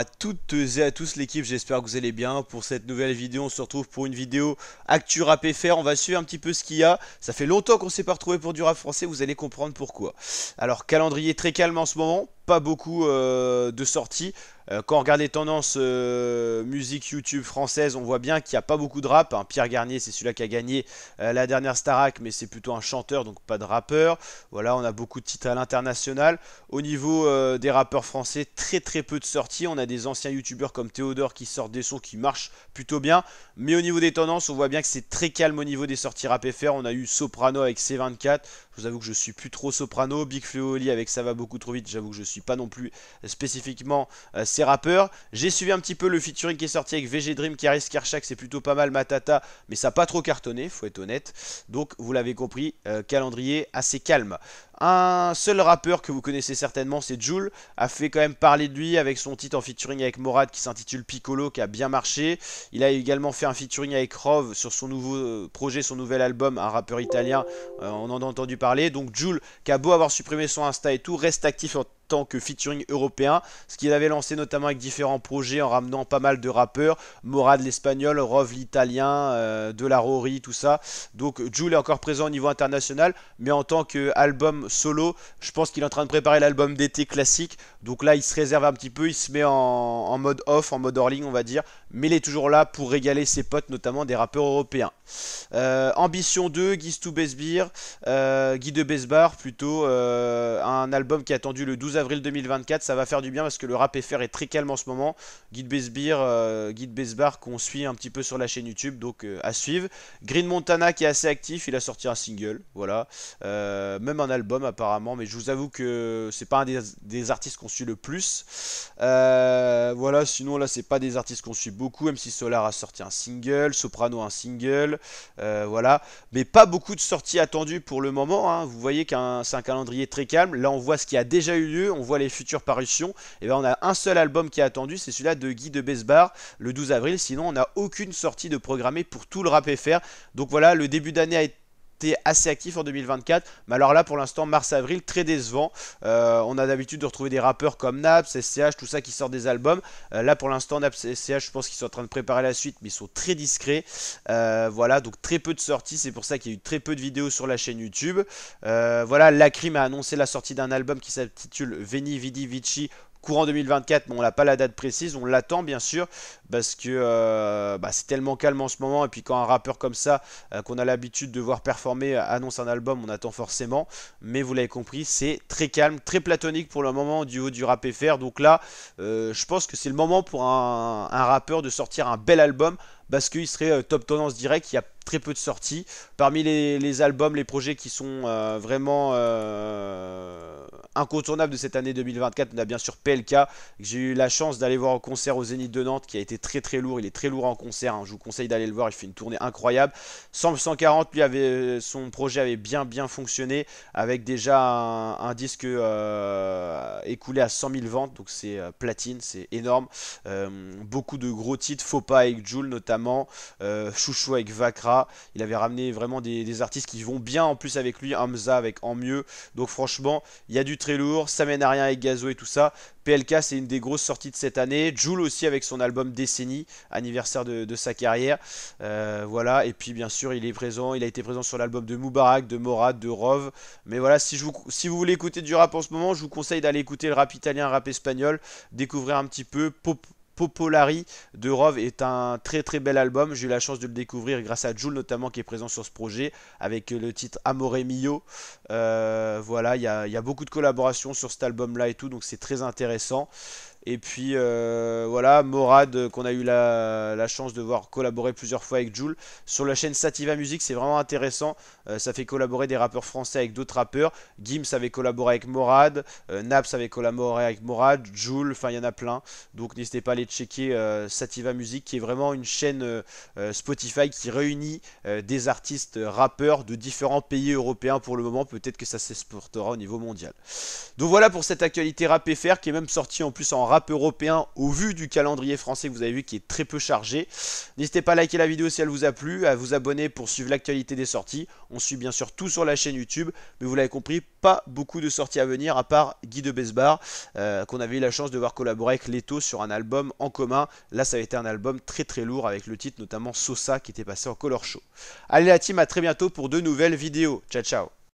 à toutes et à tous l'équipe, j'espère que vous allez bien pour cette nouvelle vidéo, on se retrouve pour une vidéo Actu Rap on va suivre un petit peu ce qu'il y a, ça fait longtemps qu'on s'est pas retrouvé pour du rap français, vous allez comprendre pourquoi. Alors calendrier très calme en ce moment, pas beaucoup euh, de sorties. Euh, quand on regarde les tendances euh, musique YouTube française, on voit bien qu'il n'y a pas beaucoup de rap. Hein. Pierre Garnier, c'est celui-là qui a gagné la dernière Starak, mais c'est plutôt un chanteur, donc pas de rappeur. Voilà, on a beaucoup de titres à l'international. Au niveau des rappeurs français, très très peu de sorties. On a des anciens youtubeurs comme Théodore qui sortent des sons qui marchent plutôt bien. Mais au niveau des tendances, on voit bien que c'est très calme au niveau des sorties rap FR. On a eu Soprano avec C24. J'avoue que je suis plus trop soprano. Big Fleoli avec ça va beaucoup trop vite. J'avoue que je suis pas non plus euh, spécifiquement euh, ces rappeurs. J'ai suivi un petit peu le featuring qui est sorti avec VG Dream, Karis Kershak, C'est plutôt pas mal Matata, mais ça n'a pas trop cartonné, faut être honnête. Donc vous l'avez compris, euh, calendrier assez calme. Un seul rappeur que vous connaissez certainement, c'est Jules, a fait quand même parler de lui avec son titre en featuring avec Morad qui s'intitule Piccolo, qui a bien marché. Il a également fait un featuring avec Rov sur son nouveau euh, projet, son nouvel album, un rappeur italien, euh, on en a entendu parler. Donc Joule, qui a beau avoir supprimé son Insta et tout, reste actif en tant que featuring européen, ce qu'il avait lancé notamment avec différents projets en ramenant pas mal de rappeurs, Morad l'espagnol, Rov l'italien, euh, De La Rory, tout ça. Donc Jules est encore présent au niveau international, mais en tant qu'album solo, je pense qu'il est en train de préparer l'album d'été classique. Donc là, il se réserve un petit peu, il se met en, en mode off, en mode hors ligne, on va dire, mais il est toujours là pour régaler ses potes, notamment des rappeurs européens. Euh, Ambition 2, Guise to Besbir, euh, Guide de Besbar plutôt, euh, un album qui est attendu le 12 avril 2024, ça va faire du bien parce que le rap FR est très calme en ce moment. Guide de Besbir, Guy Besbar qu'on suit un petit peu sur la chaîne YouTube, donc à suivre. Green Montana qui est assez actif, il a sorti un single, voilà, même un album apparemment, mais je vous avoue que c'est pas un des, des artistes qu'on suit le plus. Euh, voilà, sinon là c'est pas des artistes qu'on suit beaucoup, même si Solar a sorti un single, Soprano un single, euh, voilà, mais pas beaucoup de sorties attendues pour le moment, hein. vous voyez qu'un c'est un calendrier très calme, là on voit ce qui a déjà eu lieu, on voit les futures parutions, et bien on a un seul album qui est attendu, c'est celui-là de Guy de Besbar, le 12 avril, sinon on n'a aucune sortie de programmée pour tout le rap FR, donc voilà, le début d'année a été assez actif en 2024. Mais alors là, pour l'instant, mars-avril, très décevant. Euh, on a d'habitude de retrouver des rappeurs comme Naps, SCH, tout ça qui sort des albums. Euh, là, pour l'instant, Naps et SCH, je pense qu'ils sont en train de préparer la suite, mais ils sont très discrets. Euh, voilà, donc très peu de sorties. C'est pour ça qu'il y a eu très peu de vidéos sur la chaîne YouTube. voilà, Lacrim a annoncé la sortie d'un album qui s'intitule Veni Vidi Vici courant 2024, mais on n'a pas la date précise, on l'attend bien sûr, parce que euh, bah, c'est tellement calme en ce moment, et puis quand un rappeur comme ça, euh, qu'on a l'habitude de voir performer, euh, annonce un album, on attend forcément, mais vous l'avez compris, c'est très calme, très platonique pour le moment du haut du rap FR, donc là, je pense que c'est le moment pour un, rappeur de sortir un bel album, parce qu'il serait top tendance direct, il y a très peu de sorties. Parmi les, albums, les projets qui sont vraiment incontournable de cette année 2024, on a bien sûr PLK, que j'ai eu la chance d'aller voir au concert au Zénith de Nantes, qui a été très très lourd, il est très lourd en concert, hein. je vous conseille d'aller le voir, il fait une tournée incroyable. 140, lui, avait, euh, son projet avait bien bien fonctionné, avec déjà un, disque euh, écoulé à 100 000 ventes, donc c'est euh, platine, c'est énorme. beaucoup de gros titres, Faux avec Jules notamment, Chouchou avec Vakra, il avait ramené vraiment des, des, artistes qui vont bien en plus avec lui, Hamza avec En Mieux, donc franchement, il y a du très lourd, ça mène à rien avec Gazo et tout ça. PLK, c'est une des grosses sorties de cette année. Joule aussi avec son album Décennie, anniversaire de, sa carrière. Euh, voilà, et puis bien sûr, il est présent, il a été présent sur l'album de Moubarak, de Morad, de Rov. Mais voilà, si, vous, si vous voulez écouter du rap en ce moment, je vous conseille d'aller écouter le rap italien, le rap espagnol, découvrir un petit peu, pop, Popolari de Rov est un très très bel album. J'ai eu la chance de le découvrir grâce à Jules notamment qui est présent sur ce projet avec le titre Amore Mio. Euh, voilà, il y, y, a beaucoup de collaborations sur cet album là et tout, donc c'est très intéressant. Et puis euh, voilà, Morad, euh, qu'on a eu la, chance de voir collaborer plusieurs fois avec Jules. Sur la chaîne Sativa Music, c'est vraiment intéressant. Euh, ça fait collaborer des rappeurs français avec d'autres rappeurs. Gims avait collaboré avec Morad, Naps avait collaboré avec Morad, Jules, enfin il y en a plein. Donc n'hésitez pas à aller checker Sativa Music, qui est vraiment une chaîne Spotify qui réunit des artistes rappeurs de différents pays européens pour le moment. Peut-être que ça s'exportera au niveau mondial. Donc voilà pour cette actualité rap FR qui est même sortie en plus en rap européen au vu du calendrier français que vous avez vu qui est très peu chargé. N'hésitez pas à liker la vidéo si elle vous a plu, à vous abonner pour suivre l'actualité des sorties. On suit bien sûr tout sur la chaîne YouTube, mais vous l'avez compris, pas beaucoup de sorties à venir à part Guy de Besbar, euh, qu'on avait eu la chance de voir collaborer avec Leto sur un album en commun. Là, ça a été un album très très lourd avec le titre notamment Sosa qui était passé en color show. Allez la team, à très bientôt pour de nouvelles vidéos. Ciao ciao